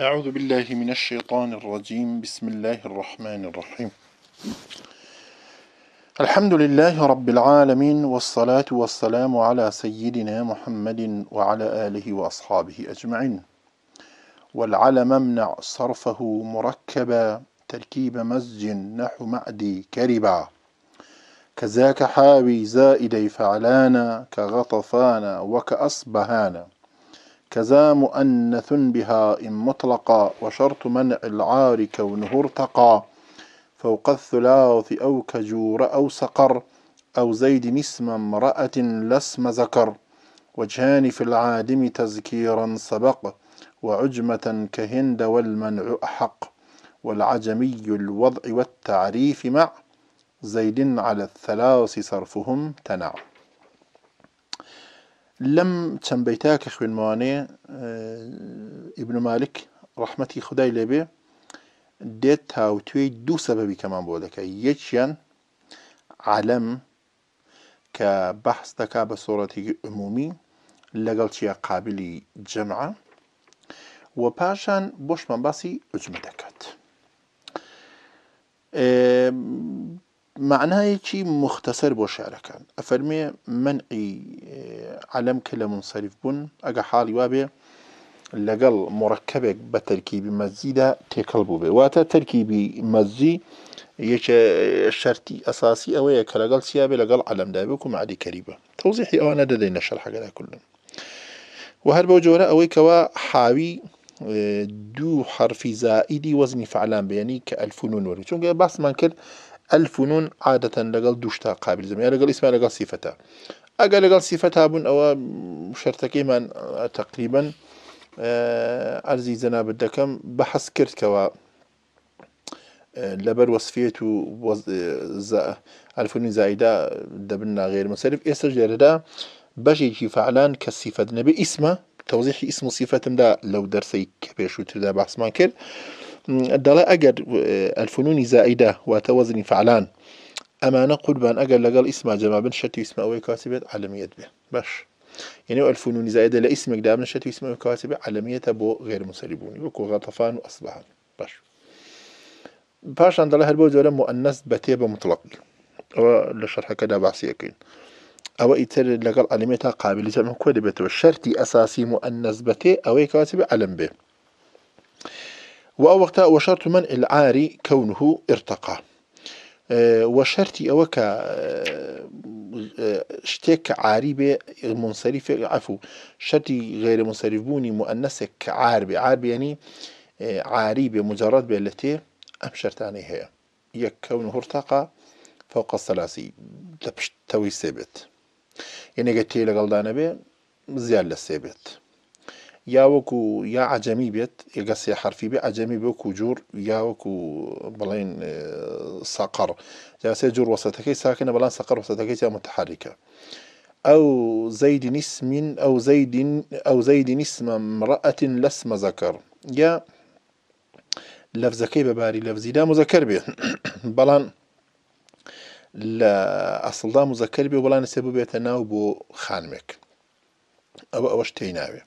أعوذ بالله من الشيطان الرجيم بسم الله الرحمن الرحيم الحمد لله رب العالمين والصلاة والسلام على سيدنا محمد وعلى آله وأصحابه أجمعين والعلم امنع صرفه مركبا تركيب مزج نحو معدي كربا كذاك حاوي زائدي فعلانا كغطفانا وكأصبهانا كذا مؤنث بها إن مطلقا وشرط منع العار كونه ارتقى فوق الثلاث أو كجور أو سقر أو زيد اسم امرأة لاسم ذكر وجهان في العادم تذكيرا سبق وعجمة كهند والمنع أحق والعجمي الوضع والتعريف مع زيد على الثلاث صرفهم تنع لەم چەند بەیتا کە خوێنمانەیە ئیبنمالک ڕحمەتی خدای لێبێ دێت تاوتێی دوو سەبەبی کەمان بۆ دەکەی یەکیان عالەم کە بەحس دەکا بە سۆڕەتی عمومی لەگەڵ چیە قابلی جەمعە و پاشان بۆشمان باسی عجمە دەکات. معنایەکی مختصر بۆ شارەکان افرمي منعی اه، علەم کە لە منسەریف بوون ئەگە حاڵی وابێ لەگەڵ مڕکەبێک بە تەرکیبی مەزیدا تێکەڵ بوو بێ واتە تەرکیبی مەزی یەکە شەرتی ئەساسی ئەوەیە لقل لەگەڵ سیابێ لەگەڵ علەمدابێ و معدی کەریبە تەوزیحی ئەوانە دەدەین لە شەرحەکەدا کردن و هەر بەو جۆرە ئەوەی کەەوە حاوی اه، دوو حرفی زائیدی فعلان بێنی كالفنون ئەلفون و نوری چونکە باسمان کرد الفنون عادة لقال دوشتا قابل زمان يعني لقال اسمها لقال صفتها أقل لقال صفتها بن أو شرتكي من تقريبا أرزي آه، زنا بدكم بحس كرت كوا آه، لبر وصفية وز زا الفنون زايدة دبنا غير مصرف إيش جرى باش يجي كي فعلا كصفة نبي اسمه توضيح اسم صفة دا لو درسي كبير شو تردا بحس ما كرت دەڵێ ئەگەر آه، الفنون زائده واتە وەزنی فعلان ئەمانە قوربان ئەگەر لەگەڵ ئیسما جەمابن شەتی ئیسمەوەی کاسی بێت عالمیت بێ باش یعنی ئەلفنونی زائیدا لە ئیسمێکدا من شەتی ئیسمەوەی کاسی بێ عالمیەتە بۆ غێر مسەری بوونی وەکو غەتەفان و ئەسبهان باش پاشان دەڵێ هەر بۆ جۆرە مؤنەس بەتێ بە مطلق ئەوە لە شەرحەکەدا باسیەکەین ئەوە ئیتر لەگەڵ ئەلمێتا قابلی جەمە کۆ دەبێتەوە شەرتی ئەساسی مؤنەس بەتێ ئەوەی کاسی بێ ئەلم وأوقتا وشرط من العاري كونه ارتقى أه، وشرتي أوكا أه، أه، شتێک عاریبێ منصرف عفو شرتي غير منصرف بوني مؤنسك عاربي عاربي يعني بێ مجارات بێ لە تێ ئەم شەرانەی كونه ارتقى فوق هورتاقا فوقە سەلاسی لە پشتەوەی سێبێت یەنێگە تێ لەگەڵدانە بێ زیاد یا وەکو یا عجمی بێت ئێگە سێ حرفی بێ ئەجەمی وکو جوور یا وەکو بڵێن آه، ساقڕ جاسێ جوور وەسەتەکەی ساکنە بەڵان سەقەر وەسەتەکەی یا متحرکە ئەو زەیدی نیسمین ئەو زەیدین ئەو زەیدی نیسمە مڕەتین لەسمە زەکەر یا لەفزەکەی بەباری لەفزیدا مزەکەر بێ بەڵان لە ئەسڵدا مزەکەر بێ وڵانە سێ ببێتە ناو بۆ خانمێک ئەوە ئەوەش تێی ناوێت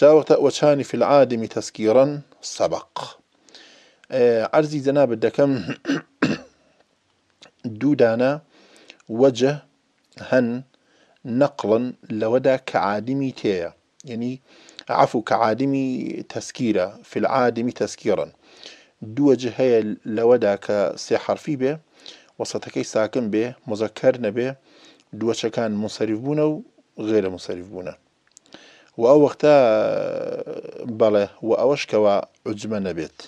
چاوەتە في العادم تسكيرا سبق آه، عرضی جەناب دەکەم دودانا وجه هن نقلا لودا كعادمي تيا يعني عفو كعادمي تسكيرا في العادم تسكيرا دو وجه لەوەدا لودا كسي حرفي به وەسەتەکەی ساكن بێ مذكرنا نەبێ دووەچەکان كان بوونە و غێرە مسەریف بوونە و ئەو وەختە بەڵێ و ئەوەشکەوە عجممە نەبێت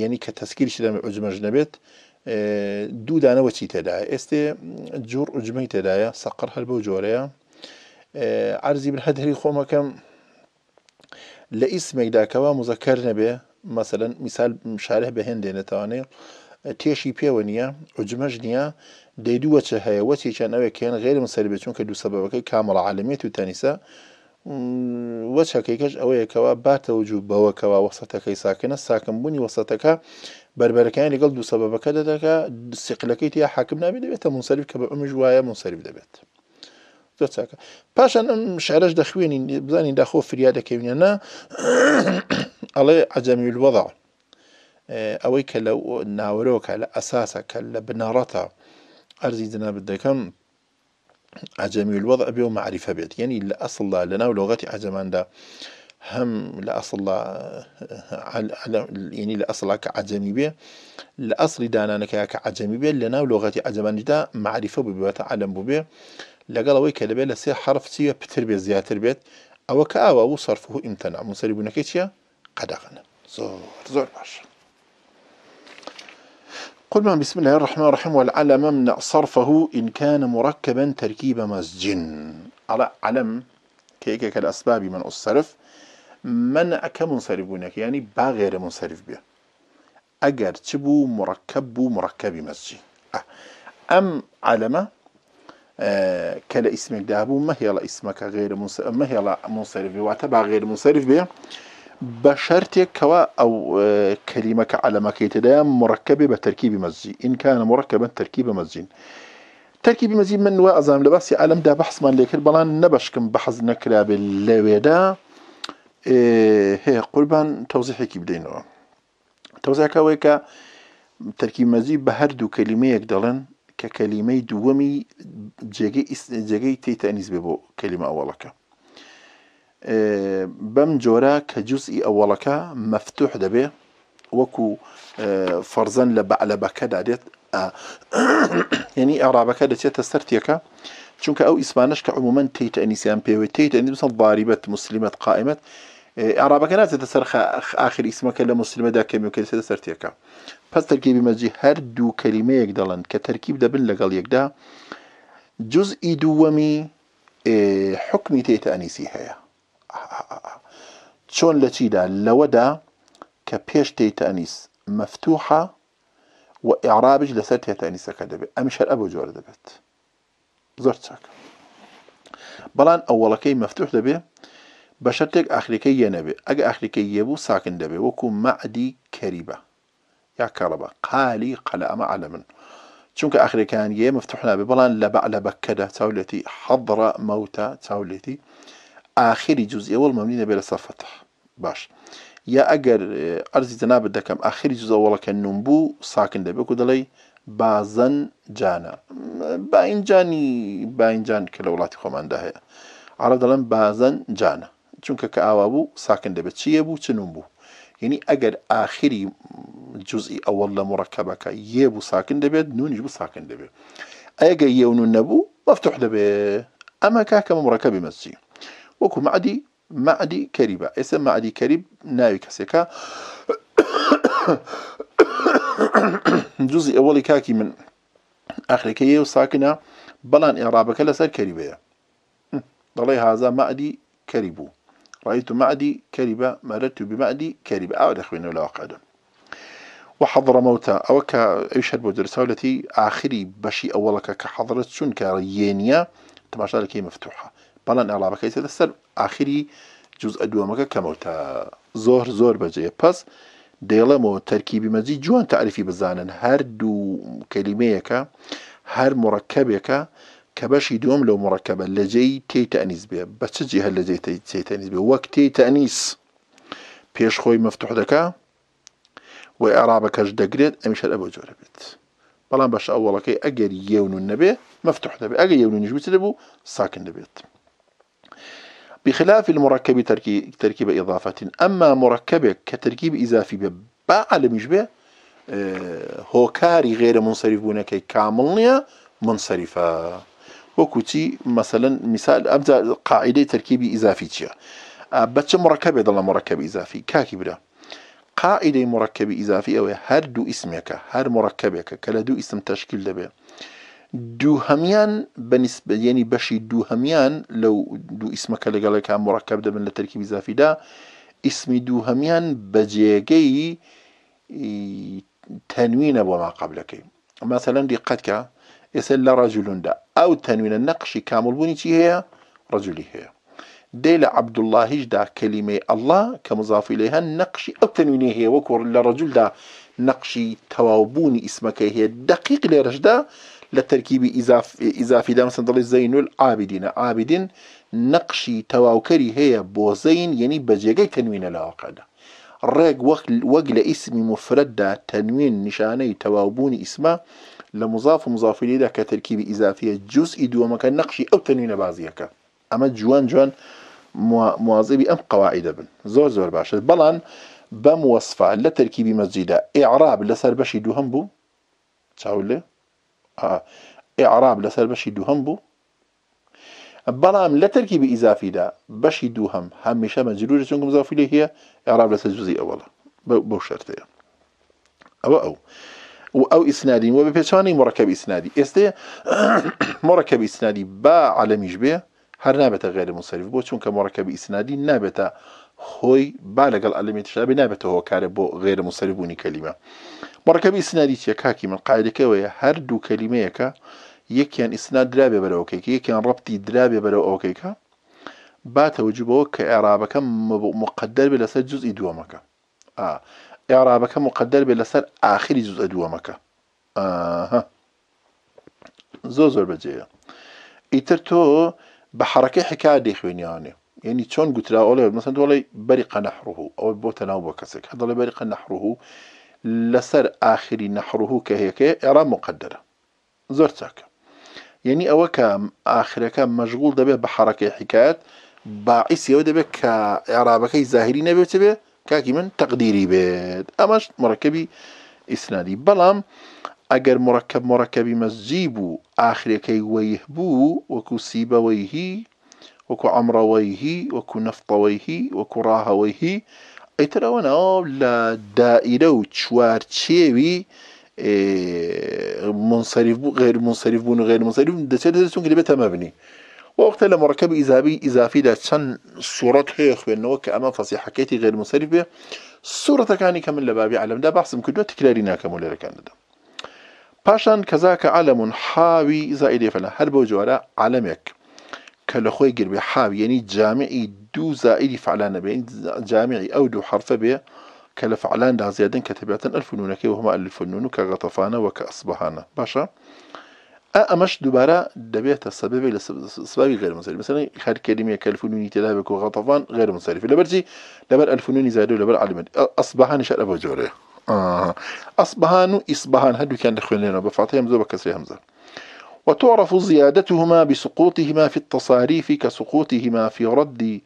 یعنی کە تەسکیریشی دەمە عجمەش نەبێت دوودانەوە چی تێدایە ئێستێ جوور عجمەی تێدایە سەقر هەر بەو جۆرەیە ئارزی بر هەدەری خۆمەکەم لە ئیسمێکداکەەوە مزەکەر نەبێ مەسەن میسال شارە بەهێن دێنێتوانێ تێشی پێوە نییە عجمەش نییە دەیدووە چە هەیە وەچی چەندەوە کێن غێرم سەر بێچون کە دوو سەبەکەی کامەڵ عالمێت و تەنیسە وەچەکەیکەش ئەوەیە کەوا باتەوجو بەوەکەوا وەسەتەکەی ساکنە ساکمبوونی وەسەتەکە بربەرەکان لەگەڵ دوو سەبەکە دەدەکە سقلەکەی یا حاکم نابێت دەبێتە منسەریف کە بە ئەمەش وایە منسەریف دەبێت. دەچکە پاشان ئەم شارەش دەخوێنی بزانین داخۆ فریا دەکەوینەنا ئەڵێ عجەمیل وەضع ئەوەی کە لە ناوەرۆکە لە ئەساسە کە لە بناڕەتە ئەرزی جنا بدەکەم عجمي الوضع بيو معرفة بيت يعني الأصل الله لنا ولغة عجمان دا هم لأصل الله يعني لأصل الله كعجمي بي لأصل دانا نكايا كعجمي بي لنا ولغة عجمان دا معرفة ببيت علم ببي لقال وي كلبي لسي حرف تيو بتر بي زياتر بيت أو كآوا وصرفه امتنع منصري بنكيتيا قدغن زور زور باشا من بسم الله الرحمن الرحيم والعلم من صرفه إن كان مركبا تركيب مسجن على علم كيك كالأسباب من الصرف من منع منصرف بناك يعني بغير منصرف به أجر تبو مركب بو مركب أه. أم علم آه كلا اسمك دابو ما هي اسمك غير منصرف ما هي منصرف واتبع غير منصرف به بە شەرتێکەوە ئەو کەلیمەکە علەمەکەی تدا مڕکەبێ بە تەرکیبی مەزی ئینکانە مڕکە بن تەرکی بە مەزیین تەرکیبی مەزی من وە ئەزام لە باسی ئالمدا بەحسمان لێکرد بەڵان نەبشکم بەحەز نەکرابێت لەوێدا هەیە قوربان تەوزیحێکی بدەینەوە تەوزاکەوەی کە تەرکی مەزی بە هەردوو کەلیمەیەک دەڵێن کە کەلیمەی دووەمی جێگەی جێگەی تێتەنیز بێ بۆ کەلیمە ئەوڵەکە بەم جۆرە کە جوزئی ئەوەڵەکە مەفتوح دەبێ وەکو فەرزەن لە بەعلەبەکەدا دێت یعنی ئەرابەکە دەچێتە سەرتیەکە چونکە ئەو ئیسپانش کە عمومەن تیت ئەنیسیان پێوێت تیت ئەنی مثل ضاریبەت مسلمت قائمت عرابەکە ناتێتە سەر آخر ئیسمەکە لە مسلمەدا کەمیکەسێتە سەرتیەکە پس تەرکیبی مەجی هەر دوو کەلیمەیەک دەڵند کە تەرکیب دەبن لەگەڵ یەکدا جز ئی دووەمی حکمی تێتە ئەنیسی هەیە چۆن لە چیدا لەوەدا کە پێش تێتەنیس مەفتوحە و عێرابش لەسەر تێتەنیسەکە دەبێت ئەم شەر ئە بۆ جۆرە دەبێت زۆر چاک بەڵام ئەوەڵەکەی مەفتوح دەبێ بە شەرتێک ئاخریەکەی یە نەبێ ئەگە ئاخریەکەی یەبوو ساکن دەبێ وەکو مەعدی کەریبە یا کەڕبە قالی قەلە ئەمە علە من چونکە ئاخریەکان یە مفتوح نابێ بەڵام لە بەعلە بەکەدا چاولێتی حەضڕە مەوتە چاولێتی ئاخری جزئێوەڵ اول بێ لە سەرفەتح باش یا ئەگەر ئەرزی اه، تەنابەت دەکەم ئاخری جزەوەڵەکە نوم بوو ساکن دەبێک و دەڵێ بازەن جانە باینجانی باینجان کە لە وڵاتی خۆماندا هەیە عرە دەڵم بازن جانا چونکە کە ئاوا بوو ساکن دەبێت چیە بوو چنوم بوو یعنی ئەگەر ئاخری جزئی ئەوەڵ لە مڕەکەبەکە یێ بوو ساکن دەبێت نونیش بوو ساکن دەبێت ئەگە یەون نەبوو مەفتوح دەبێت ئەمە کاکە مڕەکەبی مەسی وكو معدي معدي کەریبە اسم معدي كريب ناوي كسيكا جزء أولي كاكي من ئەخریەکەی و بلان بەڵان لا لەسەر کەریبەیە ضلي هذا معدي کەریبوو رأيت معدي كربة مررت بمعدي كربة أو دخوين ولا أقعد وحضر موتى أو كا بدرسة درسولتي آخري بشي أولك كحضرت سن كريانية تماشى لكي مفتوحة بەڵان ئەڵامەکەی سێتە سەر ئاخری جز ئەدووەمەکە کەمەوتە زۆر زۆر بەجێ پس دێڵەمەوە تەرکیبی مەزی جوان تعریفی بزانن هەر دوو کەلیمەیەەکە هەر مڕکەبێکە کە بەشی دوم لەو مڕکەبە لەجێی تێتەنیز بێ بە چ جیهە لەجێ تێتەنیز بێ وەک تێتەنیس پێشخۆی مفتوح دەکە و عێرابە کەش دەگرێت ئەمیشە ئە بۆ جۆرە بێت بەڵام بەش ئەوڵەکەی ئەگەر یێون نەبێ مفتوح دەبێت ئەگە یێون نیژبیت دەبوو ساکن دەبێت. بخلاف المركب تركيب, تركيب إضافة أما مركب كتركيب إضافي المجبه آه، هو كاري غير منصرف بوونەکەی کامل نییە منصرفە وەکوچی مثلەن مثال أبدا قاعدة تركيب ئیزافی چییە بەچە مركب دەڵە مركب ئیزافی کاکی قاعدة مركب مڕەکەبی ئیزافی ئەوەیە هەردوو ئیسمێکە هەر مڕەکەبێکە کە لە دوو ئیسم تەشکیل دووهمیان بەنسبە یعنی بەشی دووهمیان لەو دوو ئیسمەکە مركب مڕکب دەبن لە تەرکیبی زافیدا ئیسمی دووهمیان بە جێگەی تەنوینە بۆ ما مثلا مەسەلەن دیقەتکە ئێستا لە ڕژولوندا ئەو تەنوینە نەقشی کاملبوونی چی هي ڕجلی هي دي عبد الله هجدا كلمة الله كمضاف إليها نقشي أو تنوينه هي وكور لرجل دا نقشي توابوني اسمك هي دقيق لرجدا للتركيب إضاف إضافي دا مثلا دڵی زەین و ئابدینە ئابدین نەقشی تەواوکەری يعني بۆ تنوين یعنی رج تەنوینە لەواقعدا ڕێک وەک تنوين ئیسمی مفرەتدا تەنوین نیشانەی تەواوبوونی ئیسما لە مزاف و مزافیلیدا جزء دو ئیزافیە جوزئی دووەمەکە نەقشی ئەو تەنوینە جوان جوان مواظبی أم قواعد بن زور زور باش بلان بموصفة وەصفە لە تەرکیبی إعراب ئێعراب لەسەر بەشی همبو بوو چاولێ ئێعراب لەسەر بەشی بلام بوو بەڵام لە تەرکیب ئیزافیدا بەشی دووهم هەمیشە مەجروری چونکم زافیلی هەیە اعراب لەسەر جوزی ئەوەڵە بەو شەرتەیە ئەوە ئەو ئەو ئیسنادی وە بە پێچوانی مڕەکەب ئیسنادی ئێستا مڕەکەب اسنادی با عەمیش بێ هەر نابێتە غێری مسەریف بۆ چونکە مڕەکەب اسنادی نابێتە خۆی با لەگەڵ ئەلمێتشابێ نابێتە هۆکارە بۆ غێرە مسەری بوونی کەلیمە. بەڕەکەبی سناری چیە کاکی من قاعدەکەوەیە هەردوو کەلیمەیەەکە یەکیان ئیسنا درابێ بەرەوەکەیکە یەکیان ڕەتی درابێ بەرەو ئەوکەیکە باتەوەجبەوە کە ئێرابەکە مقدر بێ لەسەر جزئی دووەمەکە ئێرابەکە مقدر بێ لەسەر ئاخری جزە دووەمەکە زۆ زۆر بەجێە ئیتر تۆ بە حرەکەی حکا دەیخوێنیانێ یعنی چۆن گوتراوەڵێ مەسند دۆڵی بەری قەنەحڕوه ئەوە بۆ تەناو بۆ کەسێک هەدەڵێ بەری قەنەحڕوه لەسەر ئاخری نەحڕوه کە هەیەەکەی ئێرا مقدرە زۆر چاکە یعنی ئەوە کە ئاخرەکە مەشغول دەبێت بە حەڕەکەی حکات باعیسیەوە دەبێت کە عێرابەکەی زاهری نەبێت بێ کاکی من تەقدیری بێت ئەمەش مڕەکەبی ئیسنادی بەڵام ئەگەر مرکب مرکبی مەسجی بوو ئاخرەکەی وەیه بوو وەکو سیبەوەیهی وەکو ئەمڕەوەیهی وەکو نفتەوەیهی وەکو ڕاهەوەیهی ئیتر ئەوە ناو لە دائیرە و چوارچێوی منصرف بوو غیر منصرف بوون و غیر منصرف دەچێت دەستون گرێت تەمەبنی وەختە لە مڕکەب ئیزابی ئیزافیدا چەند سوورەت هەیە خوێندنەوە کە ئەمە فەسیحەکەتی غیر منصرف بێ سوورەتەکانی کە من لە بابی عەمدا باسم کردووە تکراری ناکەم و لەرەکان دەدەم پاشان کەزاکە عالممون حاوی زائیدێفەلا هەر بۆ جوارە عالمێک کە لە خۆی گربێ حاویێنی يعني جامعی دوو زائری فعلان بێن جامعی ئەو دوو حرفە بێ کە لە فعلاندا زیادن کە تەبێتەن ئەلفنونەکەی و هەمە ئەلفنون و کە غەتەفانە و کە ئەسبهانە باشە ئەمەش دووبارە دەبێتە سەبەبی لە سبابی غیر مسەری مثلا خەر کەریمە کەلفونونی تێدا بێک و غەتەفان غیر مسەریف لەبەرجی لەبەر ئەلفنونی زیاد و لەبەر علمت ئەسبهانی شەر ئەبە جۆرەیە ئەسبهان و ئیسبهان هەردووکیان دەخوێنێنەوە بە فاتحەیە هەمزۆ بە کەسری هەمزە وتعرف زيادتهما بسقوطهما في التصاريف كسقوطهما في رد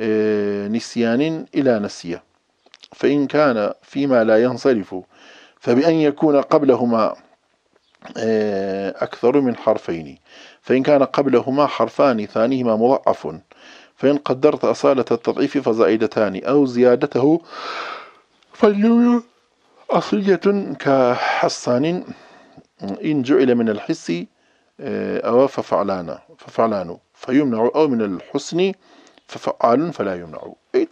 آه، نسيان إلى نسيه فإن كان فيما لا ينصرف فبأن يكون قبلهما آه، أكثر من حرفين فإن كان قبلهما حرفان ثانيهما مضعف فإن قدرت أصالة التضعيف فزائدتان أو زيادته فالجملة أصلية كحصان إن جعل من الحس أو ففعلانا ففعلانو فيمنع أو من الحسن ففعال فلا يمنع أي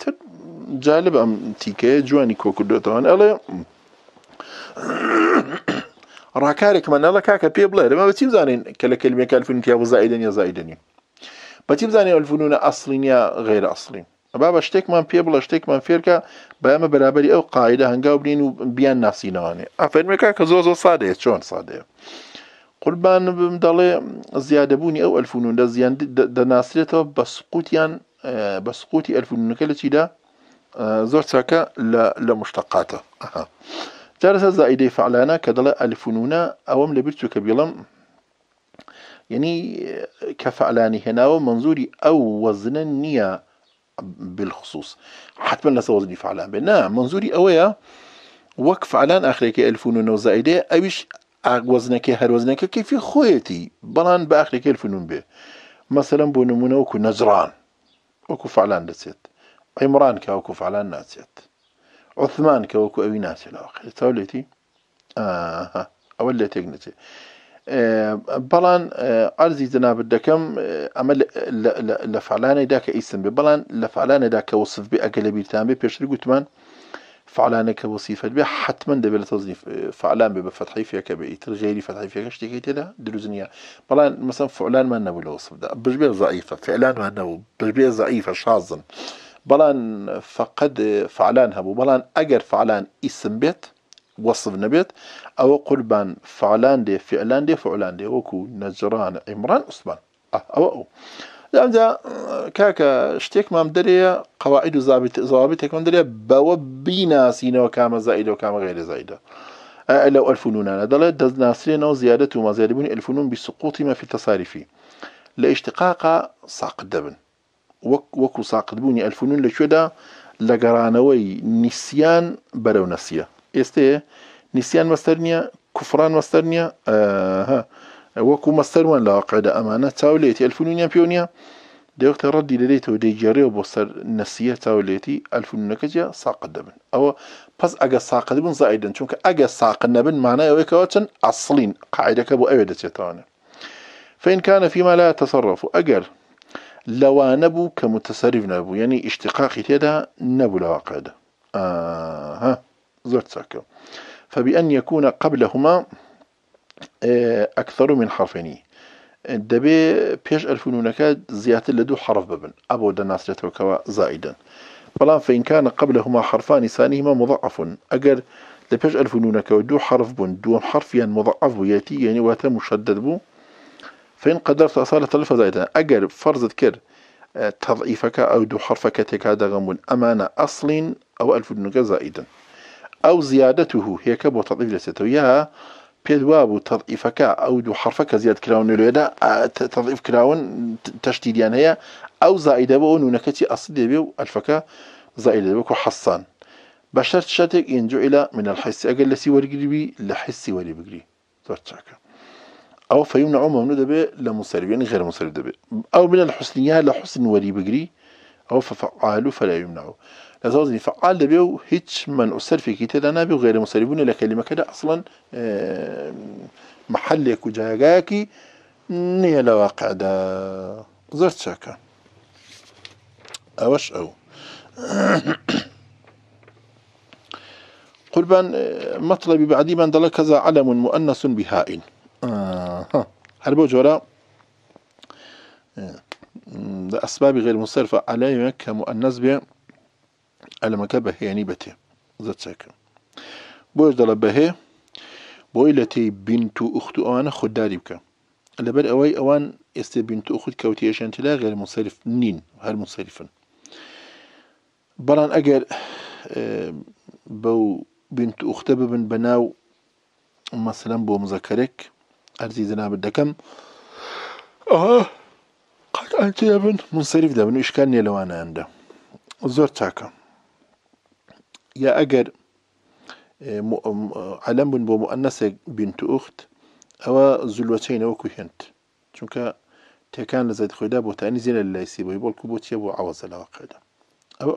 جالب أم تيكا جواني كوكو دوتوان ألا راكارك من ألا كاكا بي بلا ما بتيب زانين كلا كلمة كالفنون تيابو زائدين يا زائدين بتيب زانين الفنون أصلين يا غير أصلين بابا اشتك من بيبل اشتك من فيركا بما برابري او قاعده هنگاو بنين بيان ناسينا وانا افرمك كزوزو صاده شون صاده قوربانم دەڵێ زیادەبوونی ئەو ئەلفونون دە دا زيان دا ناصرته بە سقوتی ئەلفونونەکە لە دا زۆر چاکە لە مشتقاتە جارەسە زائیدەی فعلانە کە دەڵێ ئەلفونونە ئەوەم لە بچووکە بڵم یعنی کە فعلانی هێناوە منزوری بالخصوص حتما لسا وزني فعلان بێ منظوري أويا ئەوەیە وەک فعلان ئاخرێکی ئەلفونونە زائیدەیە أبيش ئاگوەزنەکەی هەروەزنەکە کەفی خۆیەتی بەڵان بە ئاخرێکل فنون بێ مەسەلم بۆ نمونە وەکو نەزران وەکو فعلان دەچێت عیمران کە وەکو فعلان ناچێت عثمان کە وەکو ئەوی ناچێت تاولێتی ئەوە لێ تێک نەچێت بەڵان ئەرزی جنابەت دەکەم ئەمە لە فعلانێکدا کە ئیسم بێ بەڵان لە فعلانێدا کە وسف بێ ئەگە لە بیرتان بێ پێشتر گوتمان فعلانه کە بۆ سیفەت بێ حتمما دەبێت لە تۆزنی فعلان بێ بە فەتحی فێکە بێ ئیتر غێری فەتحی فێکە شتێکی تێدا دروزنیە بەڵام مەسم فعلانمان نەبوو لە وسفدا بژبێ زعیفە فعلانمان نەبوو بژبێ ضعیفه شازن بله فقد فعلان هەبوو بله اگر فعلان اسم بیت وصف نبیت او قربان فعلان دێ فعلان دێ فعلان دێ وەکو نەجران عیمران عوسمان ئەوە أه، ئەو. او. كاكا شتيك ما مدري لەمدا کاکە شتێکمان دەرەیە قەواعید و زابی تێکمان دەرێ بەوە بیناسیینەوە کامە زائیدە و کامە غیرە زایدە لەو او زياده وما زياده و مازیاربوونی ئەلفونون بسقوتی مەفی تەساریفی لە ئیشتقاقا ساقت دەبن وكو ساقتبوونی ئەلفونون لەکوێدا لە گەڕانەوەی نیسیان بەرەو نەسیە ئێستێ نیسیان مەستەر نییە کوفران مەستەر نییە وەکو مەستەروان لە قەدە ئەمانە چاولێتی ئەلفونیان پیۆنیە دەوەختە ڕەدی لەدەیتەوە دەیگەڕێەوە بۆ سەر نسیە چاولێتی ئەلفونەکەجیا ساقت دەبن ئەوە پس ئەگە ساقت بن زائدن چونکە ئەگە ساق نەبن مانایەوەیکەوە چەند ئەسڵین قاعدەکە بۆ ئەوێ دەچێتەوەە فین كان فيما لا يتصرف أجر لو نبو كمتصرف نبو يعني اشتقاقي تيدا نبو لواقع آه ها زرت ساكو فبأن يكون قبلهما أكثر من حرفين دبي بيش ئەلفونونەکە زيادة لدو حرف ببن ئەبۆ دەناسرێتەوەکەوە زائیدن بەڵام فینکانە قبل هما حرفانی سانیمە مضعفون ئەگەر لە پێش ئەلفونونەکەەوە دوو حرف بن دو حرفيا مضعف ويأتي يعني واتا مشدد بو فإن قدرت أصالة تلفة زائدا أجر فرزت كر تضعيفك أو دو حرفك تكاد غمون أمانة أصل أو ألف زائدا أو زيادته هيك بو تضعيف لستوياها بيدواب وتضعيفك أو دو حرفك زياد كراون کراون لێدا آه، تەضعیف کراون تەشتیدیان يعني هەیە أو زائدة بو نونكتي دەبێ و ألفك زائدة حەسان حصان شەرت شتێک ئینجو ئیلا من الحس أقل لەسی ورقري لە حیسی وەری بگری زۆر چاکە ئەو فەیون عمەمنو دەبێت لە مسەروێن يعني غێر مسەر دەبێت ئەو منە لە حوسنیا لە او ففعال فلا يمنع لازم فعال دبيو هيك من في كي تدانا بيو غير مسربون لكلمه كده اصلا محلك وجاياكي نيه لواقع ده زرت شاكا اوش او قربان آه، مطلبي بعدي من ضل كذا علم مؤنث بهاء آه هل بوجورا آه. لأسباب غير مصرفة على يمك مؤنث به على مكبه يعني بته زت ساكن بوش دل به بويلتي بنت أخت أوان داري بك لبر أوي أوان استي بنت أخت كوتي لا غير مصرف نين هل مصرفا بلان أجر آه، بو بنت أخت ببن بناو مثلا بو مذكرك أرزي زناب الدكم أه ئەتیە بن منسەریف دەبن ئیشکان نیە لەوانەیاندا زۆر چاکە یا ئەگەر عەلم بوون بۆ مؤنسێک بینت ئوخت ئەوە زلوەچینەوەکو هێنت چونکە تێکان لە زەید خۆیدا بۆ تانی زیێنە لە لایسی بۆی بۆڵکو بۆ چیە بۆ ئاوازە لەواقعدا ئەو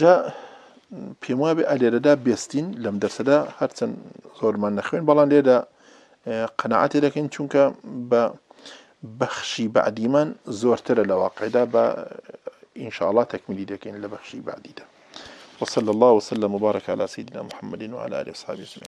جا پێم وابێ ئەلێرەدا بێستین لەم دەرسەدا هەرچەند زۆرمان نەخوێن بەڵام لێدا قەنەعاتی دەکەین چونکە بە بخشي بعدي من بەخشی بعدیمان زۆرترە لە واقعدا بە ئینشاءله تەکمیلی دەکەین لبخشي بعدي بعدیدا وصلى الله وسلم مبارك على سيدنا محمد وعلى آله وصحبه وسلم